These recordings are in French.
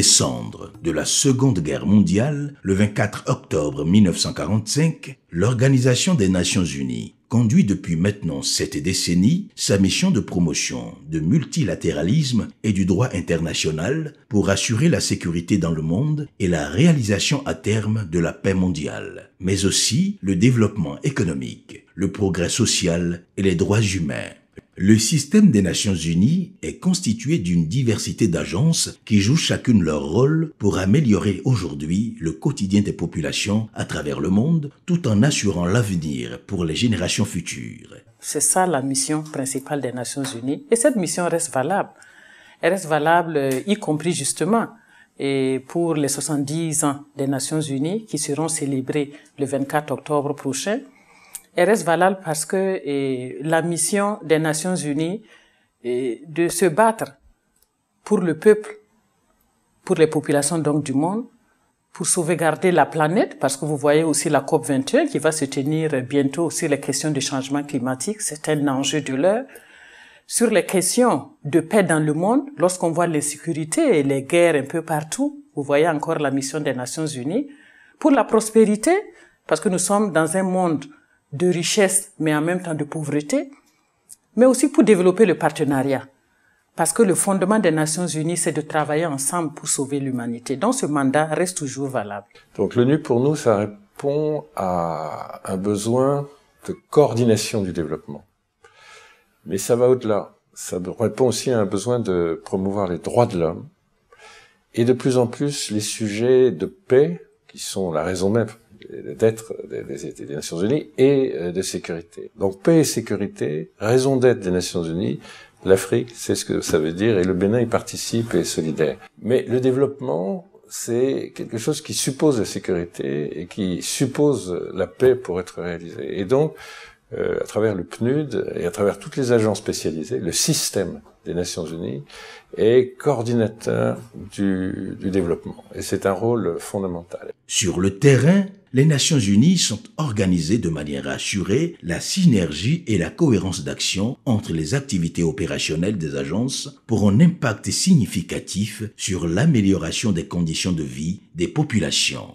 des cendres de la Seconde Guerre mondiale, le 24 octobre 1945, l'Organisation des Nations Unies conduit depuis maintenant sept décennies sa mission de promotion de multilatéralisme et du droit international pour assurer la sécurité dans le monde et la réalisation à terme de la paix mondiale, mais aussi le développement économique, le progrès social et les droits humains. Le système des Nations Unies est constitué d'une diversité d'agences qui jouent chacune leur rôle pour améliorer aujourd'hui le quotidien des populations à travers le monde tout en assurant l'avenir pour les générations futures. C'est ça la mission principale des Nations Unies et cette mission reste valable. Elle reste valable euh, y compris justement et pour les 70 ans des Nations Unies qui seront célébrés le 24 octobre prochain elle reste valable parce que la mission des Nations Unies est de se battre pour le peuple, pour les populations donc du monde, pour sauvegarder la planète, parce que vous voyez aussi la COP 21 qui va se tenir bientôt sur les questions du changement climatique, c'est un enjeu de l'heure. Sur les questions de paix dans le monde, lorsqu'on voit l'insécurité et les guerres un peu partout, vous voyez encore la mission des Nations Unies. Pour la prospérité, parce que nous sommes dans un monde de richesse, mais en même temps de pauvreté, mais aussi pour développer le partenariat. Parce que le fondement des Nations Unies, c'est de travailler ensemble pour sauver l'humanité. Donc ce mandat reste toujours valable. Donc l'ONU, pour nous, ça répond à un besoin de coordination du développement. Mais ça va au-delà. Ça répond aussi à un besoin de promouvoir les droits de l'homme. Et de plus en plus, les sujets de paix, qui sont la raison même euh, d'être des, des, des, Nations Unies et euh, de sécurité. Donc paix et sécurité, raison d'être des Nations Unies, l'Afrique, c'est ce que ça veut dire, et le Bénin y participe et est solidaire. Mais le développement, c'est quelque chose qui suppose la sécurité et qui suppose la paix pour être réalisée. Et donc, euh, à travers le PNUD et à travers toutes les agences spécialisées, le système des Nations Unies est coordinateur du, du développement. Et c'est un rôle fondamental. Sur le terrain, les Nations Unies sont organisées de manière à assurer la synergie et la cohérence d'action entre les activités opérationnelles des agences pour un impact significatif sur l'amélioration des conditions de vie des populations.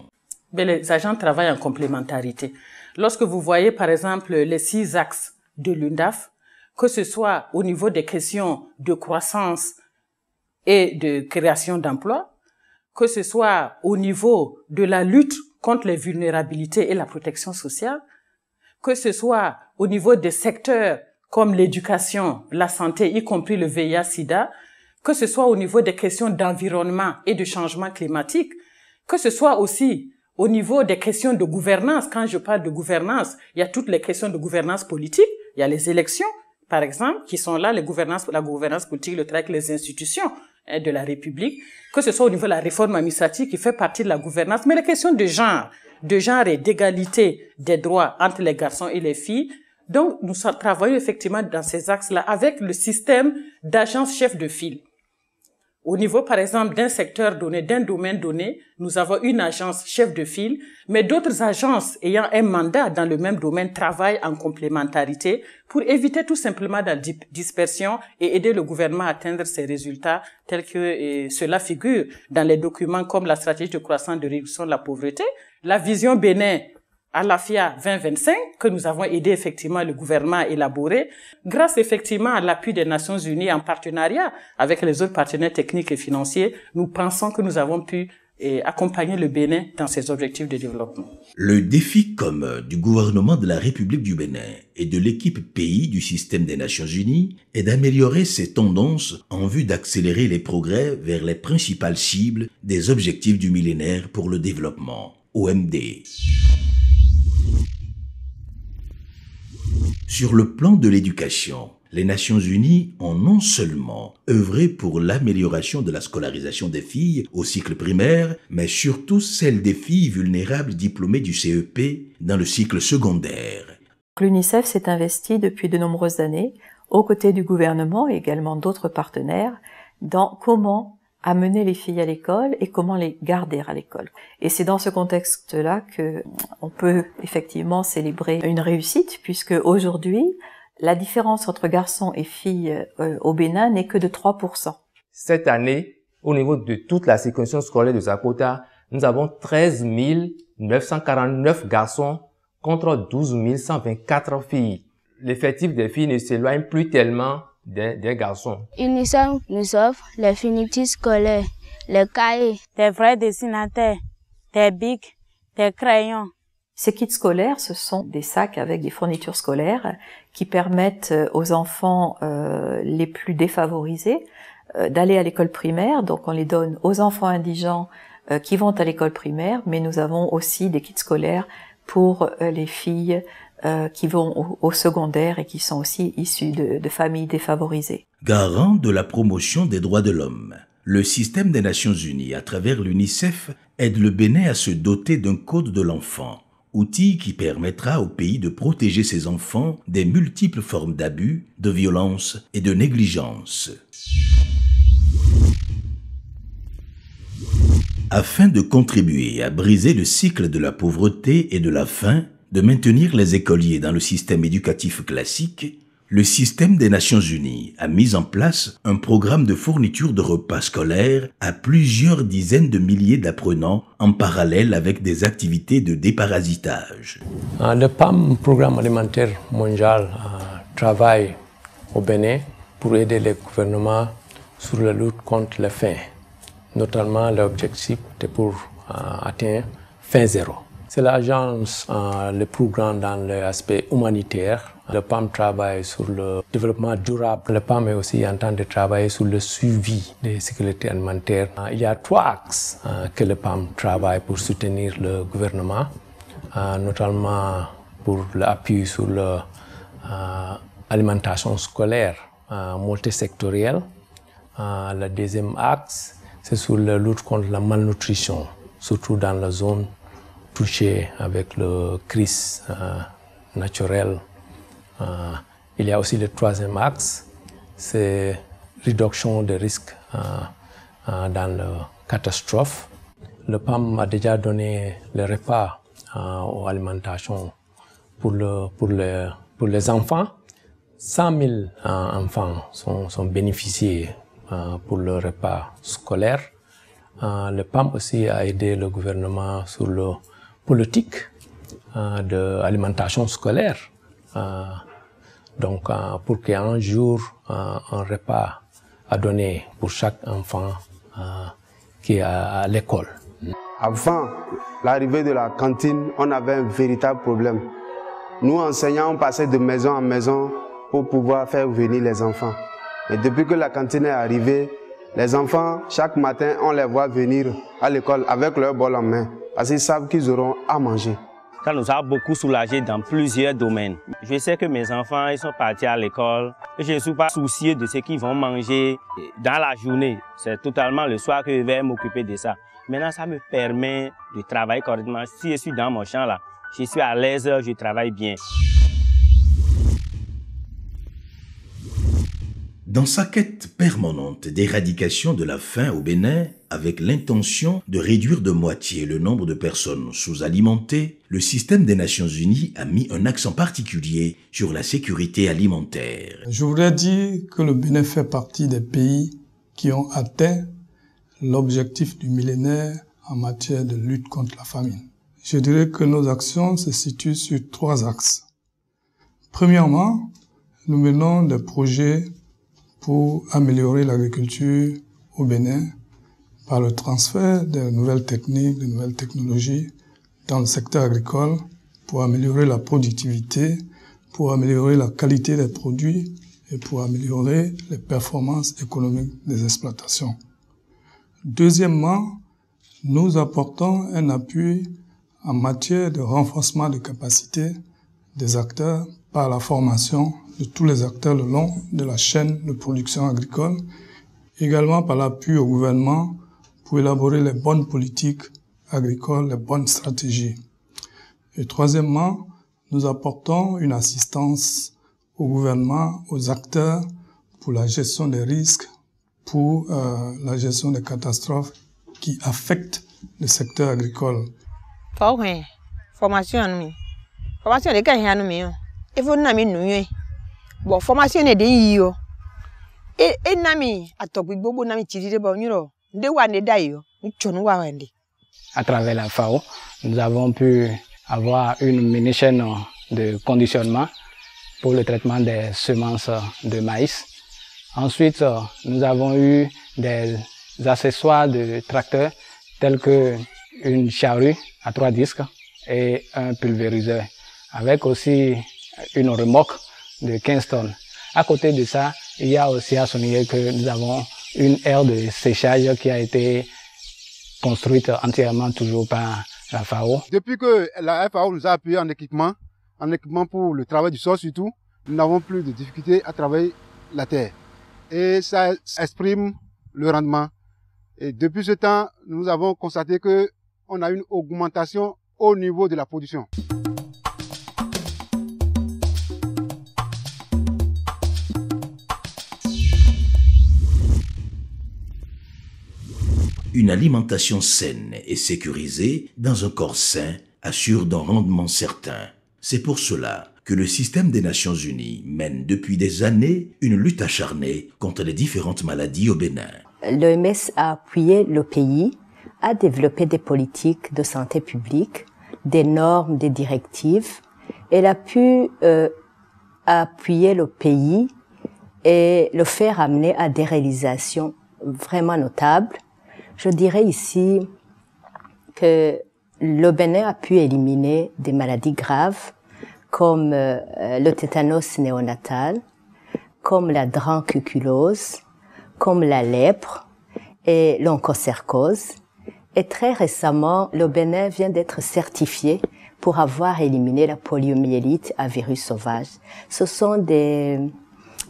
les agents travaillent en complémentarité. Lorsque vous voyez par exemple les six axes de l'UNDAF, que ce soit au niveau des questions de croissance et de création d'emplois, que ce soit au niveau de la lutte contre les vulnérabilités et la protection sociale, que ce soit au niveau des secteurs comme l'éducation, la santé, y compris le VIH-Sida, que ce soit au niveau des questions d'environnement et de changement climatique, que ce soit aussi au niveau des questions de gouvernance. Quand je parle de gouvernance, il y a toutes les questions de gouvernance politique, il y a les élections, par exemple, qui sont là, les gouvernances, la gouvernance politique, le travail avec les institutions de la République, que ce soit au niveau de la réforme administrative qui fait partie de la gouvernance, mais la question de genre, de genre et d'égalité des droits entre les garçons et les filles. Donc, nous travaillons effectivement dans ces axes-là avec le système d'agence chef de file. Au niveau, par exemple, d'un secteur donné, d'un domaine donné, nous avons une agence chef de file, mais d'autres agences ayant un mandat dans le même domaine travaillent en complémentarité pour éviter tout simplement la dispersion et aider le gouvernement à atteindre ses résultats tels que cela figure dans les documents comme la stratégie de croissance de réduction de la pauvreté, la vision Bénin à la FIA 2025 que nous avons aidé effectivement le gouvernement à élaborer grâce effectivement à l'appui des Nations Unies en partenariat avec les autres partenaires techniques et financiers, nous pensons que nous avons pu eh, accompagner le Bénin dans ses objectifs de développement. Le défi comme euh, du gouvernement de la République du Bénin et de l'équipe pays du système des Nations Unies est d'améliorer ces tendances en vue d'accélérer les progrès vers les principales cibles des objectifs du millénaire pour le développement, OMD. Sur le plan de l'éducation, les Nations Unies ont non seulement œuvré pour l'amélioration de la scolarisation des filles au cycle primaire, mais surtout celle des filles vulnérables diplômées du CEP dans le cycle secondaire. L'UNICEF s'est investi depuis de nombreuses années, aux côtés du gouvernement et également d'autres partenaires, dans comment amener les filles à l'école et comment les garder à l'école. Et c'est dans ce contexte-là que euh, on peut effectivement célébrer une réussite puisque aujourd'hui, la différence entre garçons et filles euh, au Bénin n'est que de 3%. Cette année, au niveau de toute la séquence scolaire de Zakota, nous avons 13 949 garçons contre 12 124 filles. L'effectif des filles ne s'éloigne plus tellement des, garçons. Unissons nous offre les finitifs scolaires, les cahiers, des vrais dessinateurs, des bics, des crayons. Ces kits scolaires, ce sont des sacs avec des fournitures scolaires qui permettent euh, aux enfants euh, les plus défavorisés euh, d'aller à l'école primaire. Donc on les donne aux enfants indigents qui vont à l'école primaire, mais nous avons aussi des kits scolaires pour les filles euh, qui vont au, secondaire et qui sont aussi issus de, familles défavorisées. Garant de la promotion des droits de l'homme, le système des Nations Unies, à travers l'UNICEF, aide le Bénin à se doter d'un code de l'enfant, outil qui permettra au pays de protéger ses enfants des multiples formes d'abus, de violence et de négligence. Afin de contribuer à briser le cycle de la pauvreté et de la faim, de maintenir les écoliers dans le système éducatif classique, le système des Nations Unies a mis en place un programme de fourniture de repas scolaires à plusieurs dizaines de milliers d'apprenants en parallèle avec des activités de déparasitage. Ah, le PAM, Programme alimentaire mondial, euh, travaille au Bénin pour aider les gouvernements sur la lutte contre la faim. Notamment, l'objectif est pour euh, atteindre faim zéro. C'est l'agence euh, le plus grande dans l'aspect humanitaire. Le PAM travaille sur le développement durable. Le PAM est aussi en train de travailler sur le suivi des sécurités alimentaires. Euh, il y a trois axes euh, que le PAM travaille pour soutenir le gouvernement, notamment pour l'appui sur l'alimentation scolaire multisectorielle. Le deuxième axe, c'est sur la lutte contre la malnutrition, surtout dans la zone touché avec le crise euh, naturelle. naturel. Euh, il y a aussi le troisième axe, c'est réduction des risques euh, dans la catastrophe. Le PAM a déjà donné les repas aux alimentations pour, le, pour, pour les enfants. 100 000 enfants sont, sont bénéficiés pour le repas scolaire. le PAM aussi a aidé le gouvernement sur le politique euh, de l'alimentation scolaire. Euh, donc, euh, pour un jour, un repas à donner pour chaque enfant qui est à, l'école. Avant l'arrivée de la cantine, on avait un véritable problème. Nous, enseignants, on passait de maison en maison pour pouvoir faire venir les enfants. Mais depuis que la cantine est arrivée, les enfants, chaque matin, on les voit venir à l'école avec leur bol en main parce qu'ils savent qu'ils auront à manger. Ça nous a beaucoup soulagés dans plusieurs domaines. Je sais que mes enfants, ils sont partis à l'école. Je ne suis pas soucié de ce qu'ils vont manger dans la journée. C'est totalement le soir que je vais m'occuper de ça. Maintenant, ça me permet de travailler correctement. Si je suis dans mon champ là, je suis à l'aise, je travaille bien. Dans sa quête permanente d'éradication de la faim au Bénin, avec l'intention de réduire de moitié le nombre de personnes sous-alimentées, le système des Nations Unies a mis un accent particulier sur la sécurité alimentaire. Je voudrais dire que le Bénin fait partie des pays qui ont atteint l'objectif du millénaire en matière de lutte contre la famine. Je dirais que nos actions se situent sur trois axes. Premièrement, nous menons des projets pour améliorer l'agriculture au Bénin par le transfert de nouvelles techniques, de nouvelles technologies dans le secteur agricole pour améliorer la productivité, pour améliorer la qualité des produits et pour améliorer les performances économiques des exploitations. Deuxièmement, nous apportons un appui en matière de renforcement des capacités des acteurs par la formation de tous les acteurs le long de la chaîne de production agricole, également par l'appui au gouvernement pour élaborer les bonnes politiques agricoles, les bonnes stratégies. Et troisièmement, nous apportons une assistance au gouvernement, aux acteurs pour la gestion des risques, pour euh, la gestion des catastrophes qui affectent le secteur agricole. Formation, formation et vous e, e de À travers la FAO, nous avons pu avoir une mini-chaîne de conditionnement pour le traitement des semences de maïs. Ensuite, nous avons eu des accessoires de tracteurs tels que une charrue à trois disques et un pulvériseur, avec aussi une remorque de 15 tonnes. À côté de ça, il y a aussi à souligner que nous avons une aire de séchage qui a été construite entièrement toujours par la FAO. Depuis que la FAO nous a appuyé en équipement, en équipement pour le travail du sol surtout, nous n'avons plus de difficultés à travailler la terre. Et ça exprime le rendement. Et depuis ce temps, nous avons constaté que on a une augmentation au niveau de la production. une alimentation saine et sécurisée dans un corps sain assure d'un rendement certain. C'est pour cela que le système des Nations Unies mène depuis des années une lutte acharnée contre les différentes maladies au Bénin. L'OMS a appuyé le pays à développer des politiques de santé publique, des normes, des directives. Elle a pu euh, appuyer le pays et le faire amener à des réalisations vraiment notables je dirais ici que le Bénin a pu éliminer des maladies graves comme euh, le tétanos néonatal, comme la drancuculose, comme la lèpre et l'oncocercose. Et très récemment, le Bénin vient d'être certifié pour avoir éliminé la poliomyélite à virus sauvage. Ce sont des,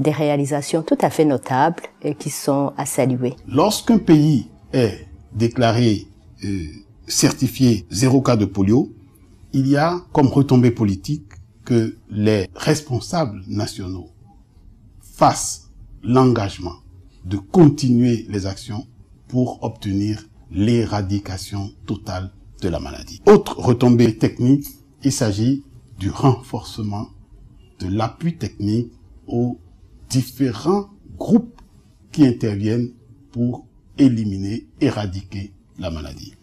des réalisations tout à fait notables et qui sont à saluer. Lorsqu'un pays est déclaré euh, certifié zéro cas de polio, il y a comme retombée politique que les responsables nationaux fassent l'engagement de continuer les actions pour obtenir l'éradication totale de la maladie. Autre retombée technique, il s'agit du renforcement de l'appui technique aux différents groupes qui interviennent pour éliminer, éradiquer la maladie.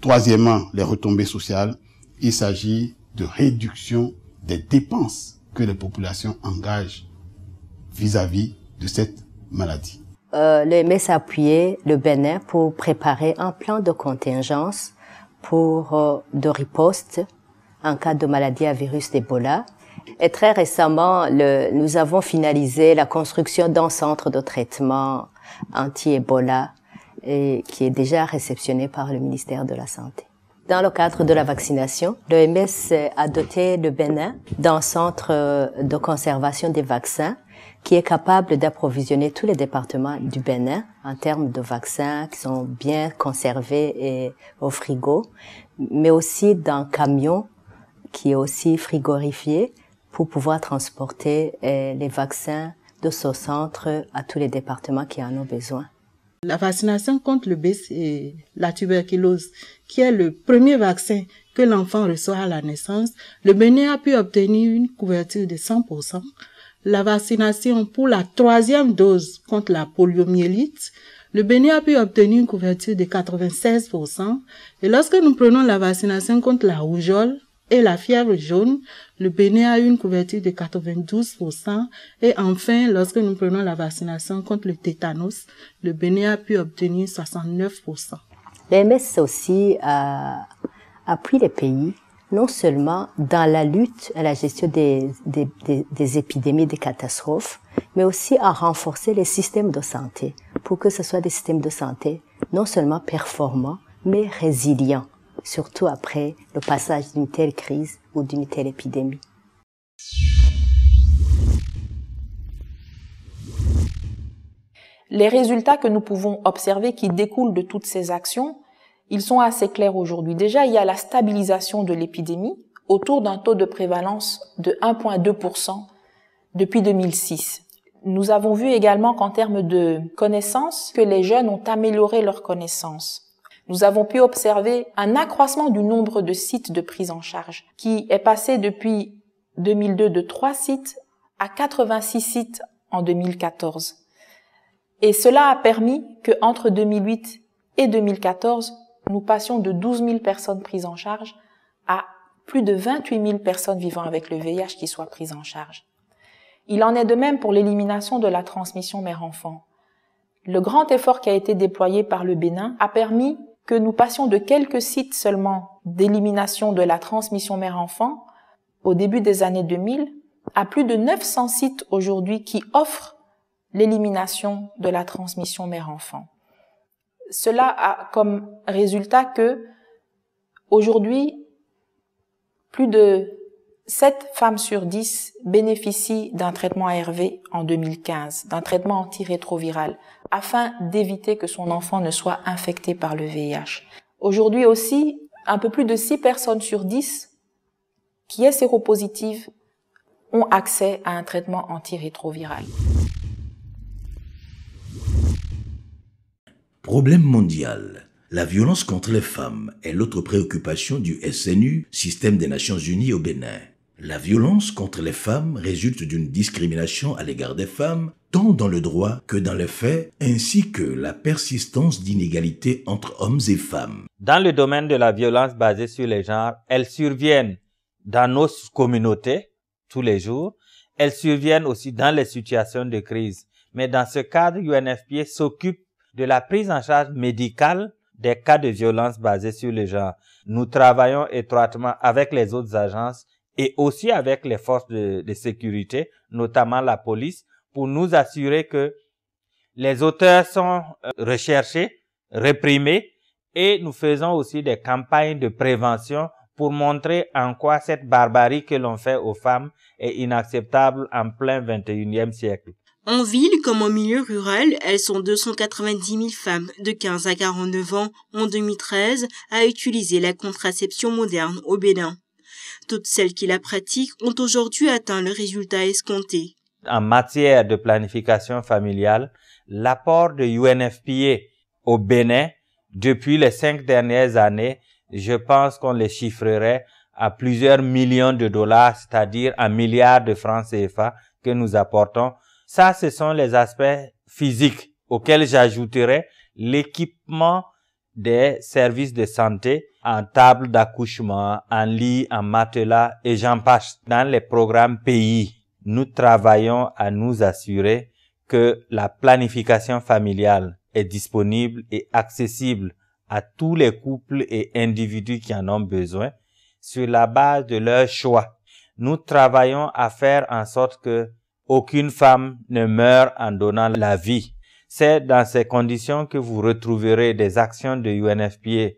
Troisièmement, les retombées sociales. Il s'agit de réduction des dépenses que les populations engagent vis-à-vis de cette maladie. Euh, le MS a appuyé le Bénin pour préparer un plan de contingence pour euh, de riposte en cas de maladie à virus d'Ebola. Et très récemment, le, nous avons finalisé la construction d'un centre de traitement anti-Ebola et qui est déjà réceptionné par le ministère de la Santé. Dans le cadre de la vaccination, l'OMS a doté le Bénin d'un centre euh, de conservation des vaccins qui est capable d'approvisionner tous les départements du Bénin en termes de vaccins qui sont bien conservés au frigo, mais aussi d'un camion qui est aussi frigorifié pour pouvoir transporter euh, les vaccins de ce centre à tous les départements qui en ont besoin. La vaccination contre le la tuberculose, qui est le premier vaccin que l'enfant reçoit à la naissance, le Bénin a pu obtenir une couverture de 100%. La vaccination pour la troisième dose contre la poliomyélite, le Bénin a pu obtenir une couverture de 96%. Et lorsque nous prenons la vaccination contre la rougeole, et la fièvre jaune. Le Bénin a eu une couverture de 92%. Et enfin, lorsque nous prenons la vaccination contre le tétanos, le Bénin a pu obtenir 69%. L'OMS aussi euh, a appris les pays non seulement dans la lutte à la gestion des, des, des épidémies, des catastrophes, mais aussi à renforcer les systèmes de santé pour que ce soit des systèmes de santé non seulement performants, mais résilients surtout après le passage d'une telle crise ou d'une telle épidémie. Les résultats que nous pouvons observer qui découlent de toutes ces actions, ils sont assez clairs aujourd'hui. Déjà, il y a la stabilisation de l'épidémie autour d'un taux de prévalence de 1,2% depuis 2006. Nous avons vu également qu'en termes de connaissances, que les jeunes ont amélioré leurs connaissances nous avons pu observer un accroissement du nombre de sites de prise en charge, qui est passé depuis 2002 de 3 sites à 86 sites en 2014. Et cela a permis que entre 2008 et 2014, nous passions de 12 000 personnes prises en charge à plus de 28 000 personnes vivant avec le VIH qui soient prises en charge. Il en est de même pour l'élimination de la transmission mère-enfant. Le grand effort qui a été déployé par le Bénin a permis que nous passions de quelques sites seulement d'élimination de la transmission mère-enfant au début des années 2000 à plus de 900 sites aujourd'hui qui offrent l'élimination de la transmission mère-enfant. Cela a comme résultat que aujourd'hui plus de 7 femmes sur 10 bénéficient d'un traitement ARV en 2015, d'un traitement antirétroviral, afin d'éviter que son enfant ne soit infecté par le VIH. Aujourd'hui aussi, un peu plus de 6 personnes sur 10 qui est séropositive ont accès à un traitement antirétroviral. Problème mondial. La violence contre les femmes est l'autre préoccupation du SNU, Système des Nations Unies au Bénin. La violence contre les femmes résulte d'une discrimination à l'égard des femmes, tant dans le droit que dans les faits, ainsi que la persistance d'inégalités entre hommes et femmes. Dans le domaine de la violence basée sur les genres, elles surviennent dans nos communautés tous les jours, elles surviennent aussi dans les situations de crise. Mais dans ce cadre, UNFPA s'occupe de la prise en charge médicale des cas de violence basée sur les genres. Nous travaillons étroitement avec les autres agences et aussi avec les forces de, sécurité, notamment la police, pour nous assurer que les auteurs sont euh, recherchés, réprimés, et nous faisons aussi des campagnes de prévention pour montrer en quoi cette barbarie que l'on fait aux femmes est inacceptable en plein 21e siècle. En ville comme en milieu rural, elles sont 290 000 femmes de 15 à 49 ans en 2013 à utiliser la contraception moderne au Bénin. Toutes celles qui la pratiquent ont aujourd'hui atteint le résultat escompté. En matière de planification familiale, l'apport de UNFPA au Bénin depuis les cinq dernières années, je pense qu'on les chiffrerait à plusieurs millions de dollars, c'est-à-dire à milliards de francs CFA que nous apportons. Ça, ce sont les aspects physiques auxquels j'ajouterai l'équipement des services de santé en table d'accouchement, en lit, en matelas et j'en passe. Dans les programmes pays, nous travaillons à nous assurer que la planification familiale est disponible et accessible à tous les couples et individus qui en ont besoin sur la base de leur choix. Nous travaillons à faire en sorte que aucune femme ne meure en donnant la vie c'est dans ces conditions que vous retrouverez des actions de UNFPA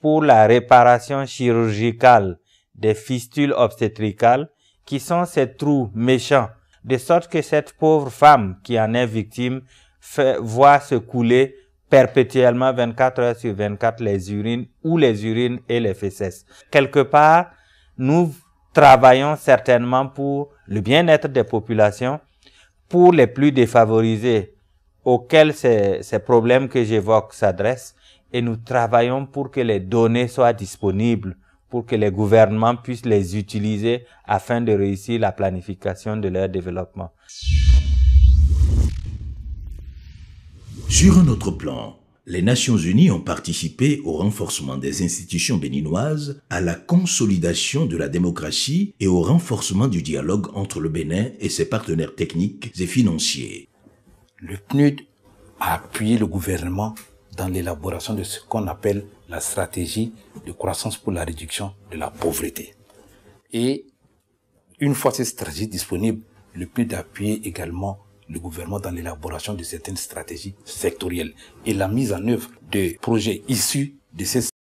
pour la réparation chirurgicale des fistules obstétricales qui sont ces trous méchants, de sorte que cette pauvre femme qui en est victime fait, voit se couler perpétuellement 24 heures sur 24 les urines ou les urines et les fesses. Quelque part, nous travaillons certainement pour le bien-être des populations, pour les plus défavorisés, auxquels ces, problèmes que j'évoque s'adressent et nous travaillons pour que les données soient disponibles pour que les gouvernements puissent les utiliser afin de réussir la planification de leur développement. Sur un autre plan, les Nations Unies ont participé au renforcement des institutions béninoises, à la consolidation de la démocratie et au renforcement du dialogue entre le Bénin et ses partenaires techniques et financiers le PNUD a appuyé le gouvernement dans l'élaboration de ce qu'on appelle la stratégie de croissance pour la réduction de la pauvreté. Et une fois cette stratégie disponible, le PNUD a appuyé également le gouvernement dans l'élaboration de certaines stratégies sectorielles et la mise en œuvre de projets issus de ces